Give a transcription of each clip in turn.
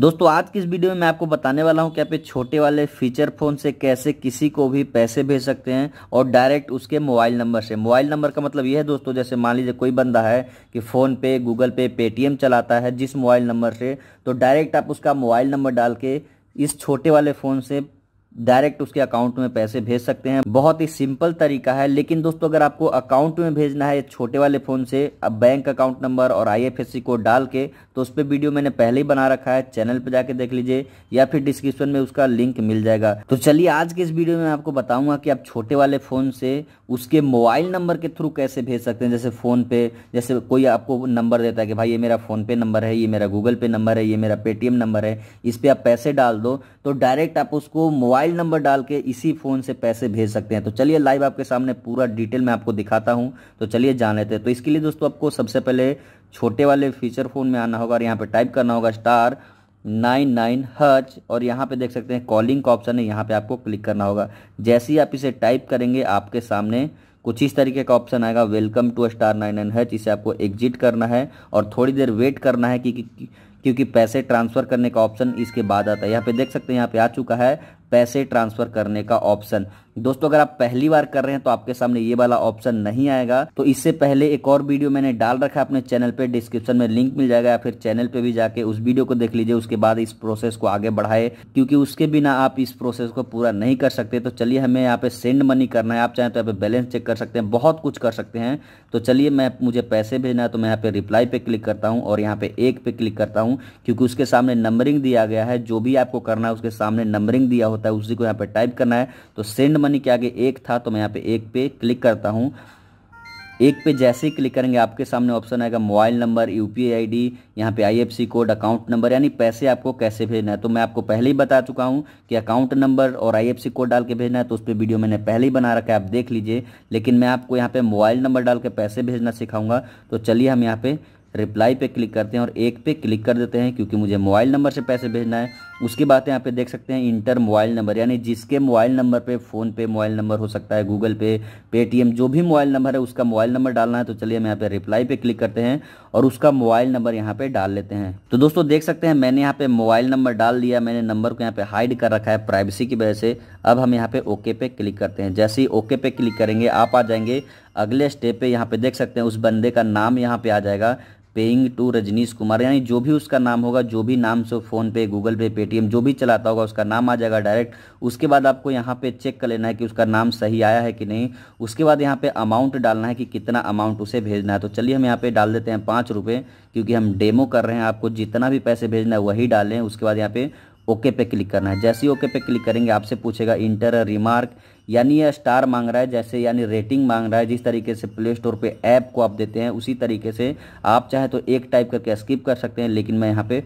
दोस्तों आज की इस वीडियो में मैं आपको बताने वाला हूं कि आप छोटे वाले फीचर फ़ोन से कैसे किसी को भी पैसे भेज सकते हैं और डायरेक्ट उसके मोबाइल नंबर से मोबाइल नंबर का मतलब यह है दोस्तों जैसे मान लीजिए कोई बंदा है कि फ़ोन पे गूगल पे पेटीएम चलाता है जिस मोबाइल नंबर से तो डायरेक्ट आप उसका मोबाइल नंबर डाल के इस छोटे वाले फ़ोन से डायरेक्ट उसके अकाउंट में पैसे भेज सकते हैं बहुत ही सिंपल तरीका है लेकिन दोस्तों अगर आपको अकाउंट में भेजना है छोटे वाले फ़ोन से अब बैंक अकाउंट नंबर और आईएफएससी कोड डाल के तो उस पर वीडियो मैंने पहले ही बना रखा है चैनल पर जाके देख लीजिए या फिर डिस्क्रिप्शन में उसका लिंक मिल जाएगा तो चलिए आज के इस वीडियो में आपको बताऊंगा कि आप छोटे वाले फ़ोन से उसके मोबाइल नंबर के थ्रू कैसे भेज सकते हैं जैसे फ़ोन पे जैसे कोई आपको नंबर देता है कि भाई ये मेरा फ़ोन पे नंबर है ये मेरा गूगल पे नंबर है ये मेरा पेटीएम नंबर है इस पर आप पैसे डाल दो तो डायरेक्ट आप उसको मोबाइल मोबाइल नंबर डाल के इसी फ़ोन से पैसे भेज सकते हैं तो चलिए लाइव आपके सामने पूरा डिटेल में आपको दिखाता हूं तो चलिए जान लेते हैं तो इसके लिए दोस्तों आपको सबसे पहले छोटे वाले फीचर फ़ोन में आना होगा और यहाँ पर टाइप करना होगा स्टार नाइन नाइन हच और यहाँ पे देख सकते हैं कॉलिंग का ऑप्शन है यहाँ पे आपको क्लिक करना होगा जैसे ही आप इसे टाइप करेंगे आपके सामने कुछ इस तरीके का ऑप्शन आएगा welcome to star nine nine Hutch इसे आपको एग्जिट करना है और थोड़ी देर वेट करना है कि, कि, कि क्योंकि पैसे ट्रांसफ़र करने का ऑप्शन इसके बाद आता है यहाँ पे देख सकते हैं यहाँ पे आ चुका है पैसे ट्रांसफ़र करने का ऑप्शन दोस्तों अगर आप पहली बार कर रहे हैं तो आपके सामने ये वाला ऑप्शन नहीं आएगा तो इससे पहले एक और वीडियो मैंने डाल रखा है अपने चैनल पे डिस्क्रिप्शन में लिंक मिल जाएगा या फिर चैनल पे भी जाके उस वीडियो को देख लीजिए उसके बाद इस प्रोसेस को आगे बढ़ाए क्योंकि उसके बिना आप इस प्रोसेस को पूरा नहीं कर सकते तो चलिए हमें यहाँ पे सेंड मनी करना है आप चाहें तो यहाँ पे बैलेंस चेक कर सकते हैं बहुत कुछ कर सकते हैं तो चलिए मैं मुझे पैसे भेजना है तो मैं यहाँ पे रिप्लाई पे क्लिक करता हूँ और यहाँ पे एक पे क्लिक करता हूँ क्योंकि उसके सामने नंबरिंग दिया गया है जो भी आपको करना है उसके सामने नंबरिंग दिया होता है उसी को यहाँ पे टाइप करना है तो सेंड मनी के आगे एक था तो मैं यहाँ पे एक पे क्लिक करता हूँ एक पे जैसे ही क्लिक करेंगे आपके सामने ऑप्शन आएगा mobile number U P I D यहाँ पे आईएफसी कोड अकाउंट नंबर यानी पैसे आपको कैसे भेजना है तो मैं आपको पहले ही बता चुका हूँ कि अकाउंट नंबर और आईएफसी कोड डाल के भेजना है तो उस पर वीडियो मैंने पहले ही बना रखा है आप देख लीजिए लेकिन मैं आपको यहाँ पे मोबाइल नंबर डाल के पैसे भेजना सिखाऊंगा तो चलिए हम यहाँ पे रिप्लाई पे क्लिक करते हैं और एक पे क्लिक कर देते हैं क्योंकि मुझे मोबाइल नंबर से पैसे भेजना है उसके बाद यहाँ पे देख सकते हैं इंटर मोबाइल नंबर यानी जिसके मोबाइल नंबर पे फ़ोन पे मोबाइल नंबर हो सकता है गूगल पे पेटीएम जो भी मोबाइल नंबर है उसका मोबाइल नंबर डालना है तो चलिए हम यहाँ पे रिप्लाई पे क्लिक करते हैं और उसका मोबाइल नंबर यहाँ पे डाल लेते हैं तो दोस्तों देख सकते हैं मैंने यहाँ पे मोबाइल नंबर डाल दिया मैंने नंबर को यहाँ पे हाइड कर रखा है प्राइवेसी की वजह से अब हम यहाँ पे ओके पे क्लिक करते हैं जैसे ही ओके पे क्लिक करेंगे आप आ जाएंगे अगले स्टेप पे यहाँ पे देख सकते हैं उस बंदे का नाम यहाँ पे आ जाएगा पेइंग टू रजनीश कुमार यानी जो भी उसका नाम होगा जो भी नाम से फ़ोन पे गूगल पे पेटीएम जो भी चलाता होगा उसका नाम आ जाएगा डायरेक्ट उसके बाद आपको यहाँ पे चेक कर लेना है कि उसका नाम सही आया है कि नहीं उसके बाद यहाँ पे अमाउंट डालना है कि कितना अमाउंट उसे भेजना है तो चलिए हम यहाँ पे डाल देते हैं पाँच क्योंकि हम डेमो कर रहे हैं आपको जितना भी पैसे भेजना है वही डालें उसके बाद यहाँ पे ओके पे क्लिक करना है जैसे ही ओके पे क्लिक करेंगे आपसे पूछेगा इंटर रिमार्क यानी यह स्टार मांग रहा है जैसे यानी रेटिंग मांग रहा है जिस तरीके से प्ले स्टोर पे ऐप को आप देते हैं उसी तरीके से आप चाहे तो एक टाइप करके स्किप कर सकते हैं लेकिन मैं यहाँ पे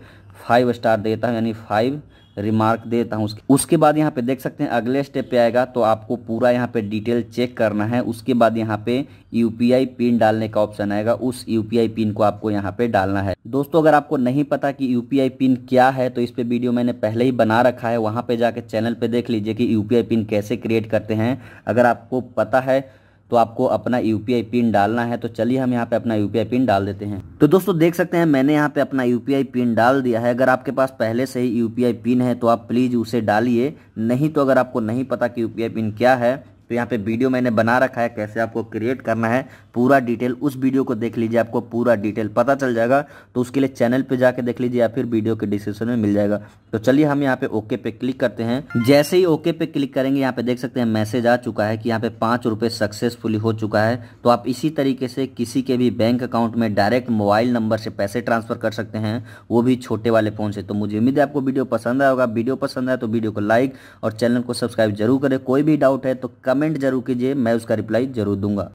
फाइव स्टार देता हूँ यानी फाइव रिमार्क देता हूँ उसके उसके बाद यहाँ पे देख सकते हैं अगले स्टेप पे आएगा तो आपको पूरा यहाँ पे डिटेल चेक करना है उसके बाद यहाँ पे यूपीआई पिन डालने का ऑप्शन आएगा उस यूपीआई पिन को आपको यहाँ पे डालना है दोस्तों अगर आपको नहीं पता कि यूपीआई पिन क्या है तो इस पे वीडियो मैंने पहले ही बना रखा है वहाँ पर जाके चैनल पर देख लीजिए कि यूपीआई पिन कैसे क्रिएट करते हैं अगर आपको पता है तो आपको अपना यूपीआई पिन डालना है तो चलिए हम यहाँ पे अपना यूपीआई पिन डाल देते हैं तो दोस्तों देख सकते हैं मैंने यहाँ पे अपना यूपीआई पिन डाल दिया है अगर आपके पास पहले से ही यूपीआई पिन है तो आप प्लीज़ उसे डालिए नहीं तो अगर आपको नहीं पता कि यूपीआई पिन क्या है तो यहाँ पे वीडियो मैंने बना रखा है कैसे आपको क्रिएट करना है पूरा डिटेल उस वीडियो को देख लीजिए आपको पूरा डिटेल पता चल जाएगा तो उसके लिए चैनल पे जाके देख लीजिए या फिर वीडियो के डिस्क्रिप्शन में मिल जाएगा तो चलिए हम यहाँ पे ओके पे क्लिक करते हैं जैसे ही ओके पे क्लिक करेंगे यहाँ पे देख सकते हैं मैसेज आ चुका है कि यहाँ पे पाँच रुपये सक्सेसफुली हो चुका है तो आप इसी तरीके से किसी के भी बैंक अकाउंट में डायरेक्ट मोबाइल नंबर से पैसे ट्रांसफर कर सकते हैं वो भी छोटे वाले फ़ोन से तो मुझे उम्मीद है आपको वीडियो पसंद आएगा वीडियो पसंद आए तो वीडियो को लाइक और चैनल को सब्सक्राइब जरूर करें कोई भी डाउट है तो कमेंट कमेंट जरूर कीजिए मैं उसका रिप्लाई जरूर दूंगा